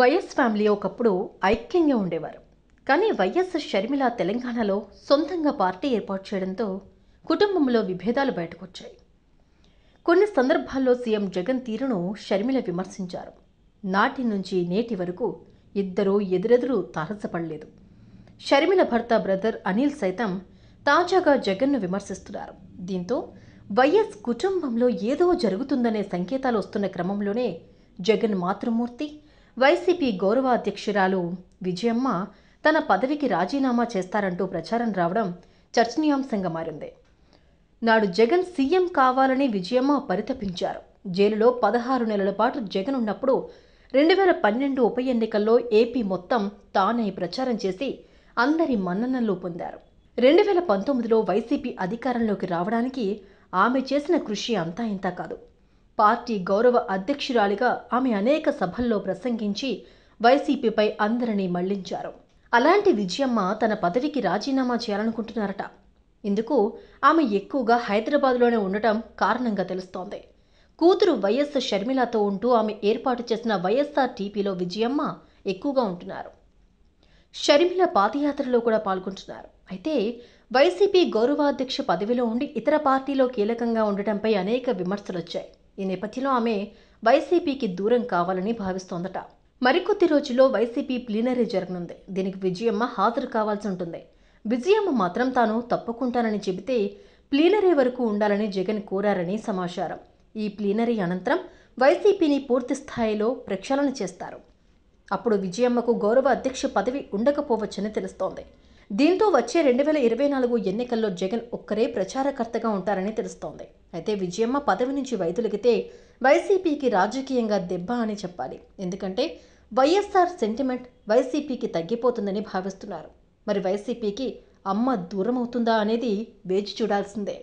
YS family ఒకప్పుడు ఐక్యంగా ఉండేవారు కానీ వైఎస్ షర్మిల తెలంగాణలో సొంతంగా పార్టీ ఏర్పాటు చేయడంతో కుటుంబంలో విభేదాలు బయటకొచ్చాయి కొన్ని సందర్భాల్లో సీఎం జగన్ తీరును షర్మిల విమర్శించారు నాటి నుంచి నేటి వరకు ఇద్దరూ ఎదురెదురు తారసపడలేదు షర్మిల భర్త బ్రదర్ అనిల్ సైతం తాజాగా జగన్ను విమర్శిస్తున్నారు దీంతో వైఎస్ కుటుంబంలో ఏదో జరుగుతుందనే సంకేతాలు వస్తున్న క్రమంలోనే జగన్ మాతృమూర్తి వైసీపీ గౌరవ అధ్యక్షురాలు విజయమ్మ తన పదవికి రాజీనామా చేస్తారంటూ ప్రచారం రావడం చర్చనీయాంశంగా మారింది నాడు జగన్ సీఎం కావాలని విజయమ్మ పరితపించారు జైలులో పదహారు నెలల పాటు జగన్ ఉన్నప్పుడు రెండు వేల పన్నెండు ఉప ఎన్నికల్లో ఏపీ మొత్తం తానే ప్రచారం చేసి అందరి మన్ననలు పొందారు రెండు వేల పంతొమ్మిదిలో వైసీపీ అధికారంలోకి రావడానికి ఆమె చేసిన కృషి అంతా ఇంతా కాదు పార్టీ గౌరవ అధ్యక్షురాలిగా ఆమె అనేక సభల్లో ప్రసంగించి వైసీపీపై అందరినీ మళ్లించారు అలాంటి విజయమ్మ తన పదవికి రాజీనామా చేయాలనుకుంటున్నారట ఇందుకు ఆమె ఎక్కువగా హైదరాబాద్లోనే ఉండటం కారణంగా తెలుస్తోంది కూతురు వైఎస్ షర్మిలతో ఉంటూ ఆమె ఏర్పాటు చేసిన వైఎస్ఆర్ టీపీలో విజయమ్మ ఎక్కువగా ఉంటున్నారు షర్మిల పాదయాత్రలో కూడా పాల్గొంటున్నారు అయితే వైసీపీ గౌరవాధ్యక్ష పదవిలో ఉండి ఇతర పార్టీలో కీలకంగా ఉండటంపై అనేక విమర్శలు వచ్చాయి ఈ నేపథ్యంలో ఆమె వైసీపీకి దూరం కావాలని భావిస్తోందట మరికొద్ది రోజుల్లో వైసీపీ ప్లీనరీ జరగనుంది దీనికి విజయమ్మ హాజరు కావాల్సి ఉంటుంది విజయమ్మ మాత్రం తాను తప్పుకుంటానని చెబితే ప్లీనరీ వరకు ఉండాలని జగన్ కోరారని సమాచారం ఈ ప్లీనరీ అనంతరం వైసీపీని పూర్తి స్థాయిలో ప్రక్షాళన చేస్తారు అప్పుడు విజయమ్మకు గౌరవ అధ్యక్ష పదవి ఉండకపోవచ్చని తెలుస్తోంది దీంతో వచ్చే రెండు వేల ఇరవై నాలుగు ఎన్నికల్లో జగన్ ఒక్కరే ప్రచారకర్తగా ఉంటారని తెలుస్తోంది అయితే విజయమ్మ పదవి నుంచి వైదొలిగితే వైసీపీకి రాజకీయంగా దెబ్బ అని చెప్పాలి ఎందుకంటే వైఎస్ఆర్ సెంటిమెంట్ వైసీపీకి తగ్గిపోతుందని భావిస్తున్నారు మరి వైసీపీకి అమ్మ దూరం అవుతుందా అనేది వేచి చూడాల్సిందే